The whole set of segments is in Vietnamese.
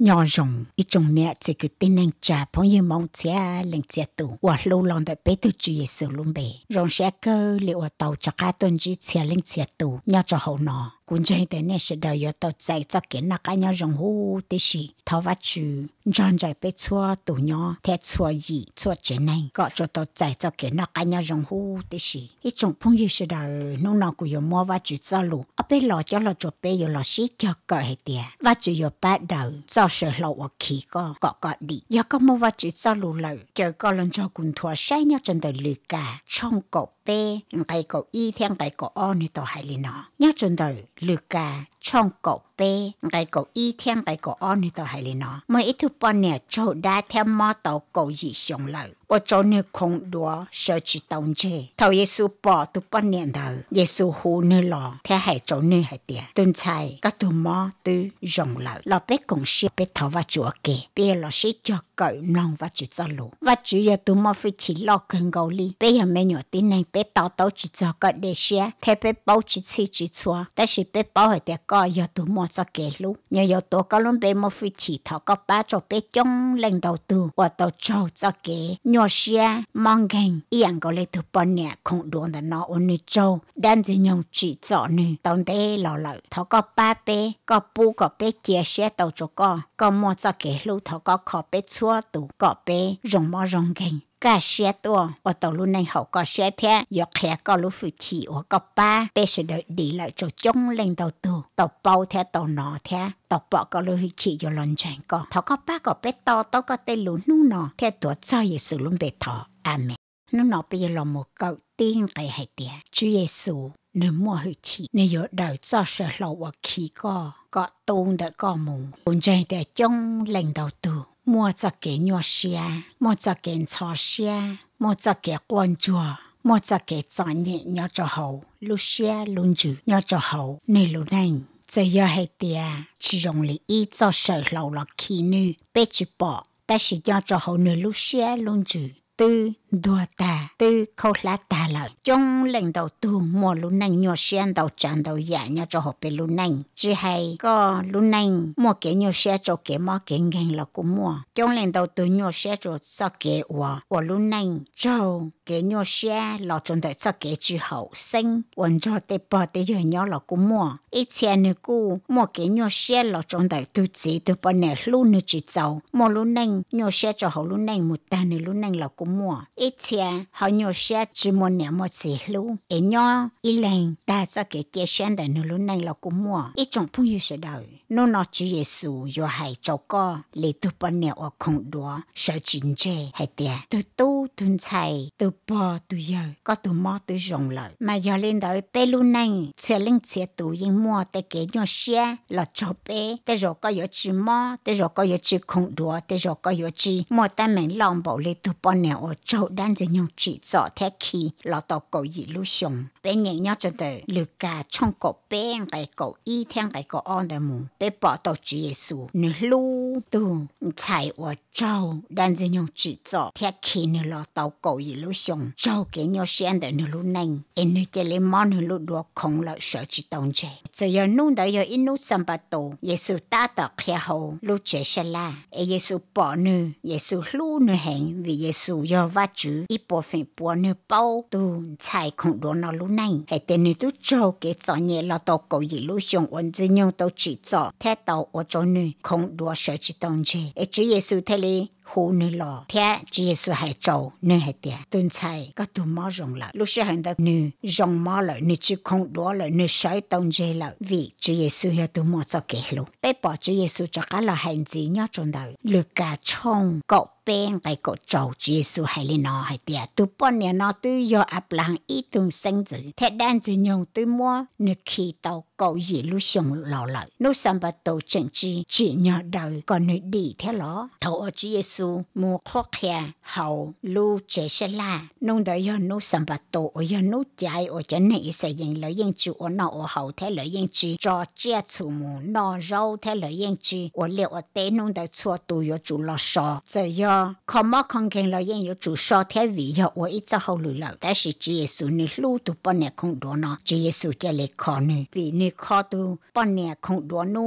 nhỏ rồng ít trong nè chỉ cứ tin anh cha phong như mong cha lên cha tù và lâu lòng đã bé từ chủ sự luôn bể rồng sẽ cơ liệu tàu cho cá tuần chỉ cha lên cha tù nhỏ cho hậu nọ cũng chơi thế này sẽ đợi yo tàu chạy cho cái nó cái nhau rồng hú thế gì tháo vắt chú chọn chạy bé chua tủ nhỏ thế chua gì chua chế này có cho tàu chạy cho cái nó cái nhau rồng hú thế gì ít trong phong yêu sẽ đợi nông nào cũng yo mua vắt chú cho lù ở bên lò cho lò cho bé yo lò xí cho cỡ hết tiệt vắt chú yo bắt đầu cho sợ lò ở khí có có có đi yo có mua vắt chú cho lù lợ chờ có lần cho cùng thua sai nhau trên đời lừa cả trong cột เต้ไปก็อีเทียงไปก็อ้อนี่ต่อให้ลีนอเนี่ยจนได้ลึกกาช่องกบ bê cái cổ y thiên cái cổ on thì tao hay lên nó mới ít thứ bọn nè cho đã theo mò tàu cổ gì xong lợi ở chỗ nè không đùa sợ chỉ tông chê tao Giêsu bỏ tụ bọn nè đầu Giêsu hú nè lò theo hay chỗ nè hay tiệt tuần sai các tụ mò tư rồng lợi lò bé cùng xe bé thảo và chúa kề bé lò sĩ cho cậu non và chỉ cho lù và chỉ giờ tụ mò phải chỉ lo cần gấu li bé giờ mẹ nhỏ tin này bé tao tao chỉ cho cậu để xe theo bé bảo chỉ chỉ chỉ xóa, 但是 bé bảo hay tiệt có giờ tụ mò sa kể lú nhờ yếu tố có luôn bề một phi chỉ thọ có ba cho bé trong lãnh đầu tư và tàu trâu sa kể nhỏ xe mong gành yên có lẽ thuộc bọn nè không đuổi là nó ôn nè trâu đang chỉ nhung chỉ cho nè tàu đế lò lợi thọ có ba bé có bu có bé chia xe tàu cho có có một sa kể lú thọ có khó bé chua tủ có bé rồng mò rồng gành cả xe tua ở tàu luôn này họ có xe thế giờ khé có lúc phụ chỉ ở có ba bé sẽ đợi đi lại cho chung lên tàu tù tàu bao thế tàu nọ thế tàu bỏ có lúc chỉ giờ lần chẳng có thọ có ba có bé to tàu có tên lũ nu nọ thế tuổi cho gì sự luôn bé thọ amen nó nọ bây giờ là một câu tiên cái hay tiệt chúa giêsu nếu mua hữu chỉ nếu giờ đời cho sự lâu ở khí có có tôn đã có mù ổn chạy để chung lên đầu tù 莫只给尿些，莫只给草些，莫只给关注，莫只给专业尿就好，路些轮住尿就好，你路能。这要系啲啊，只用嚟依做水流落去呢，别住啵，但是要做好你路些轮住。tư đùa tà tư khâu lá tà là trong lần đầu tu mùa lũ nành nhỏ sen đầu tràn đầu giả nhau cho họ về lũ nành chỉ hay có lũ nành mua cái nhỏ xe cho cái mò cái ngang là cũng mua trong lần đầu tu nhỏ xe cho cho cái ủa ủa lũ nành cho cái nhỏ xe là trong đời cho cái chỉ hậu sinh quần cho tế bò tế giờ nhỏ là cũng mua ít tiền nữa cũ mua cái nhỏ xe là trong đời tu chỉ tu bao nè lũ nữa chỉ giàu mua lũ nành nhỏ xe cho hậu lũ nành một ta nữa lũ nành là cũng mua ít tiền họ nhiều xe chỉ một nhà một xe lú ít nhỏ ít lần đã cho cái tiền xe để nó luôn này là cũng mua ít trong phong yêu sẽ đời nó nó chỉ là sự do hai cháu co lấy từ bên nhà ở không đó sợ chính chế hay tiền từ tu từ chạy từ bò từ giờ có từ mò từ rồng lại, mà giờ lên đời bé luôn này xe lên xe tụ yên mua để cái nhỏ xe là cho bé để rồi có giờ chỉ mua, để rồi có giờ chỉ không đó để rồi có giờ chỉ mua ta mình lòng bảo lấy từ bên nhà 我做单子用制作铁器，落到高一路上，别人要就得留家冲个边个个一天个个安的木，别报到主耶稣，你路都才我做单子用制作铁器，你落到高一路上，做给你选的你路能，因你这里忙你路多空了，手指动着，只要弄到有一路三百多，耶稣打到开后，路接下来，耶稣保你，耶稣路你行，为耶稣。giờ và chữ ít bộ phận bộ nữ bao tu chạy không đồ nào lúc này hệ tên nữ tu châu cái cho nhẹ là tàu cầu gì lúc xong ổn dư nhau tàu chỉ cho thế tàu ở chỗ nữ không đồ sợ chỉ tông chế ấy chứ giê xu thế lý hồ nữ lò thế chỉ giê xu hãy châu nữ hệ tiền tuân chạy có tu mò rồng lại lúc sẽ hành được nữ rồng mò lại nữ chỉ không đồ lại nữ sợ tông chế lại vì chứ giê xu hệ tu mò cho kể lúc bé bỏ chứ giê xu cho cả là hành gì nhau trong đầu lừa cả trong cậu bên cái cổ chầu Giêsu hay lên nó hay tiệt tu bọn nhà nó tu yo áp lang ít tu sinh tử thế đan chỉ nhung tu mua nếu khi tàu cầu gì lu xong lò lợi nếu xâm bà tàu chân chi chỉ nhờ đời còn nếu đi thế ló thầu Giêsu mua khó khè hậu lu chế sẽ la, nông đời yo nếu xâm bà tàu ở yo nếu chạy ở chỗ này sẽ yên lợi yên chịu ở nó ở hậu thế lợi yên chi cho chia chú mù nó rau thế lợi yên chi ở liệu ở tế nông đời chua tu yo chú lo sò yo 看嘛，看见了人有做少天为，我一直好路路。但是耶稣你路都不念空多呐，耶稣叫你看比你看都不念空多呢？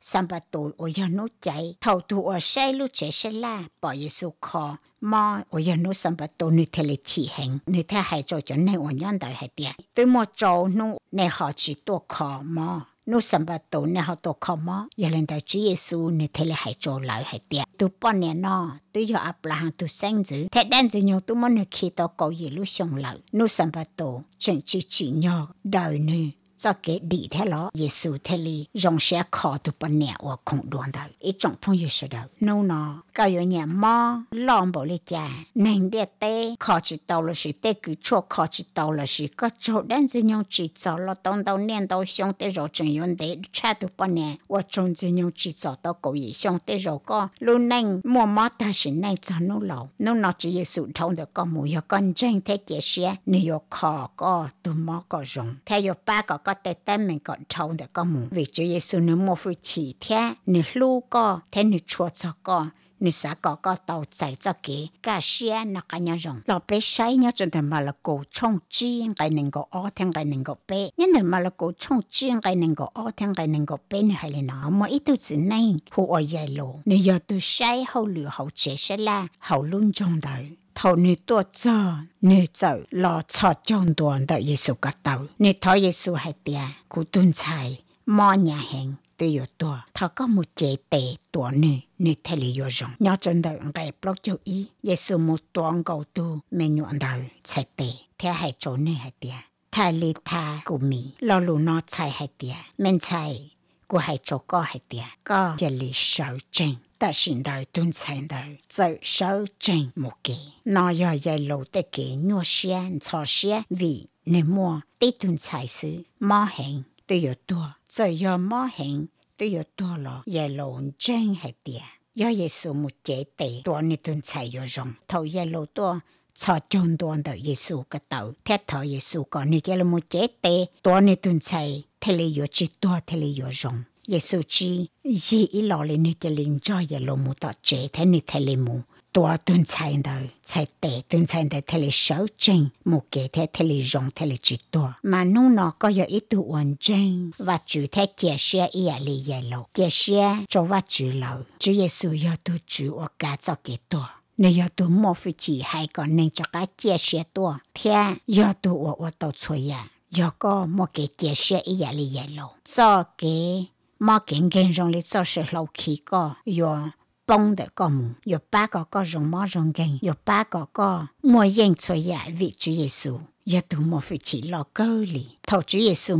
三百多，我要努债，头都我晒了这些啦。不好意思，看妈，我要努三百多，你才来提醒，你才还做就你我娘头还掂，对我做呢？你好去多看妈。nu sầm bà tổ nè họ tổ khó mó giờ lên tại Chúa Giêsu nè thế là hãy trổ lại hãy tiệt tu bọn nè nó tu giờ Abraham tu sinh dữ thế đan dữ nhau tu món nè khi tổ cầu gì lúc xong lại nu sầm bà tổ chẳng chỉ chỉ nhau đời nè cho cái đi thế lo Giêsu thế li rong sẽ khó tụ bận nè ở không đoan đó ít trong phong yêu sẽ đâu nô nọ cái yêu nhà mò lòng bộ lê cha nên để tê khó chỉ tàu là sự tê cứ cho khó chỉ tàu là sự có chỗ đến dân nhau chỉ cho lo tông tàu nén tàu xong tê rồi chân yon để cha tụ bận nè ở trong dân nhau chỉ cho tàu cầu gì xong tê rồi có luôn nành mua mò ta sẽ nành cho nô lâu nô nọ chỉ Giêsu thông được con mùi con chân thế kia xe nếu khó có tụ mò có rong theo ba có có tê tê mình còn trâu để có mù vì Chúa Giêsu nếu mua phu chỉ thế nếu lu có thế nếu chúa cho có nếu xã có có tàu chạy cho kỹ cả xe nó cả nhà rồng lọ bé say nhớ chân thầm mà là cổ trông chi cái nền cổ o thằng cái nền cổ bé nhân thầm mà là cổ trông chi cái nền cổ o thằng cái nền cổ bé này là nó mà ít tôi này hồ ở dài lộ nếu giờ tôi say hậu lửa hậu chế sẽ là hậu luôn trong đời thầu nị tua cho nị chở lo cho trong tuần đợi Giêsu cả tàu nị thọ Giêsu hai tia cú tuân chai, mò nhà hàng tự yếu tua thọ có một chế tê tua nị nị thay lý yếu rộng nhỏ chân đợi ngay blog chú ý Giêsu một tuần cầu tu mẹ nhuận đầu chế tê, theo hai chỗ nị hai tia thay lý tha của mì, lo lù nó chạy hai tia men chạy của hai chỗ có hai tiền có chỉ lý sáu trình ta xin đời tuân sản đời dạy sáu trình một kỳ nó do dạy lộ tế kỳ nhua xiên cho xiên vì nên mua tế tuân sản sự mò hình tôi yếu tua dạy do mò hình tôi yếu tua lo dạy lộ trình hai tiền do dạy sự một chế tế tuân tuân sản yếu rộng thầu dạy lộ tua cho chôn đoàn đời Giêsu cái tàu thế thọ Giêsu còn như cái là chết tê đoàn này tuần chạy thế là yếu chỉ to thế là yếu rộng Giêsu chỉ gì ý lo lên như cái linh cho yếu lo một tọt chế thế như thế là một tua tuần chạy đời chạy tệ tuần chạy đời thế là sáu chân một cái thế thế là rộng thế là chỉ to mà nung nó có yếu ít tu ổn chân và chủ thế kia xe ý là yếu lo kia xe cho và chủ lo chủ Giêsu yếu tu chủ ở cả cho cái to 你要读莫非只还个能这个解释多？天要读我我都错呀，要个莫给解释一夜里夜路，早给莫给跟上哩早是老气个要。bông để có mù, yo ba có có rong mò rong gen, yo ba có có mua yên cho ya vị Chúa Giêsu, yo tu mò phải chỉ lo cơ li, thầu Chúa Giêsu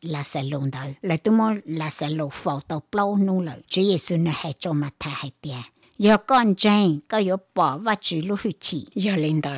là sẽ lùng đời, lại tu mò là sẽ lùng phò tàu plau nung lợi, Chúa Giêsu nó cho mà tha hay 要干净，要有把握住路去。要领导。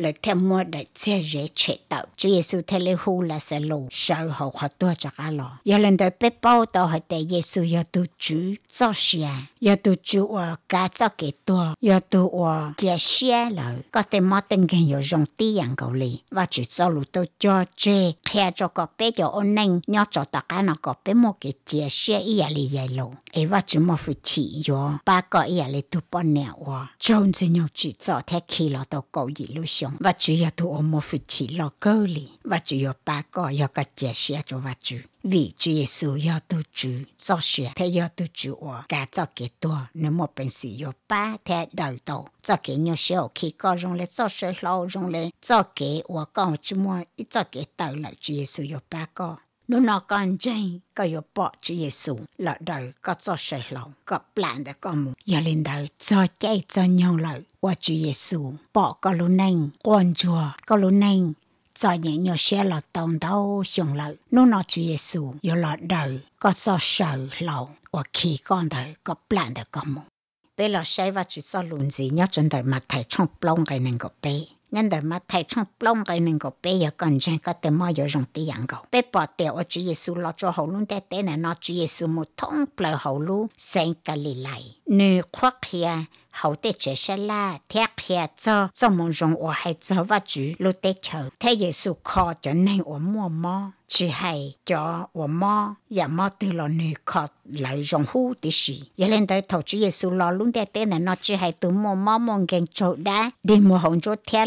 lời theo mua đại chế dễ chế tạo Chúa giê xu lấy lê hu là sẽ lù sợ hậu họ tua chặt á lò giờ lần đầu bếp bao tàu họ đại giê xu giờ tu chú cho xe giờ tu chú ở cá cho kẻ tua giờ tu ở kia xe lợ có thể mất tên gần 有用低人狗哩，我只走路都叫这，看着个别叫安宁，要做大家那个别莫给解释一夜里夜路，哎，我只莫会起哟，八个夜里都不难我，总之要只做太起了都够一路上。我祖要到我们佛前落告哩，佛祖要八个要个解释就佛祖为耶稣要到主，昨天他要到主我干早给多，你莫本事要把他带到，昨给你小我去高中哩，早上老中哩，昨给我刚出么一早给到了耶稣要八个。nó nó con chơi có yếu bỏ chữ Giêsu là đời có cho sẻ lòng có plan để có mu giờ lên đời cho chạy cho nhau lời qua chữ Giêsu bỏ có lúc nành quan chùa có lúc nành cho nhẹ nhau sẽ là tông đâu xuống lợi nó nó chữ Giêsu yếu là đời có cho sợ lòng và khi con đời có plan để có mu bây giờ sẽ và chữ cho lùn gì nhớ trên đời mà thầy trong lòng cái này có bé nhân đời mà thầy trong plong cái nên có bé giờ còn chẳng có thể mà giờ dùng tiền yang cầu bé bỏ tiền ở chỉ Giêsu lo cho hậu luôn để tên này nó chỉ Giêsu một thông plei hậu luôn sinh cái lì lại nữ khoác kia hậu tế chế sẽ là thế kia cho cho một rồng hay cho và chú lúc tế chờ thế chỉ hay cho ở mò và mò từ lo nữ khó lại hú tí sĩ giờ lên tới thầu chú lo luôn tế tế này chỉ hay từ mua mò mong ghen chỗ đã đi mua hồng chỗ thế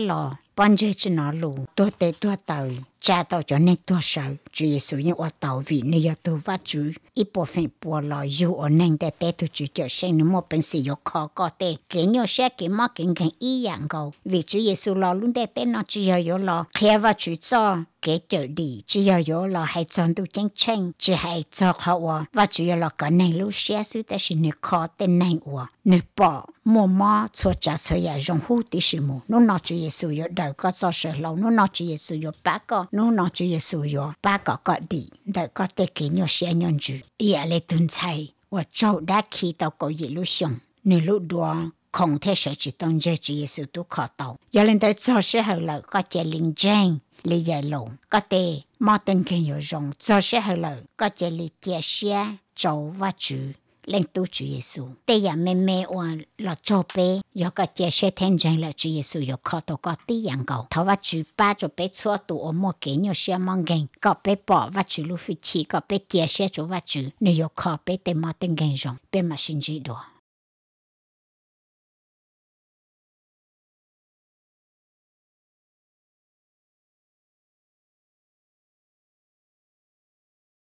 quan chế chỉ nó lù tua tê tua tàu cha tàu cho nên tua sợ chỉ Giêsu những ở tàu vì nơi giờ tôi vắt chú ít bộ phận bộ lò dù ở nên để tê tôi chỉ cho sinh nó một bên sử dụng khó có tê kể nhiều xe kể mà kể kể ý dạng cầu vì chỉ Giêsu lo luôn để tê nó chỉ giờ lò khi vắt chú cho kế trở đi chỉ giờ yo là hay chọn tu chân chân chỉ hay cho họ và chỉ giờ là cái này lúc xe sư ta xin nửa khó tên này ủa nửa bỏ mùa mà cho cha sợ ya rong hu tí sĩ mù nó nó chỉ giêsu yo đời có cho sợ lâu nó nó chỉ giêsu yo ba có nó nó chỉ giêsu yo ba có có đi đời có tê kỷ nhau sẽ nhân chữ ya lệ tuân chay và cháu đã khi tàu cầu gì lúc xong nếu lúc đó không thể sợ chỉ tông chơi chỉ giêsu tu khó tàu giờ lên tới cho sẽ hậu lợi có chơi linh trang lì giải lộn có tê mà tên kỷ nhau rong cho sẽ hậu lợi có chơi lì chia sẻ cháu và chữ 领主主耶稣，第一妹妹我落坐杯，有个热血天神了主耶稣，要靠到个第一高，头发嘴巴就变粗多，我冇见热血望见，个背膊屈路唔起，个背热血就屈住，你要靠背顶冇顶跟上，变冇心机多。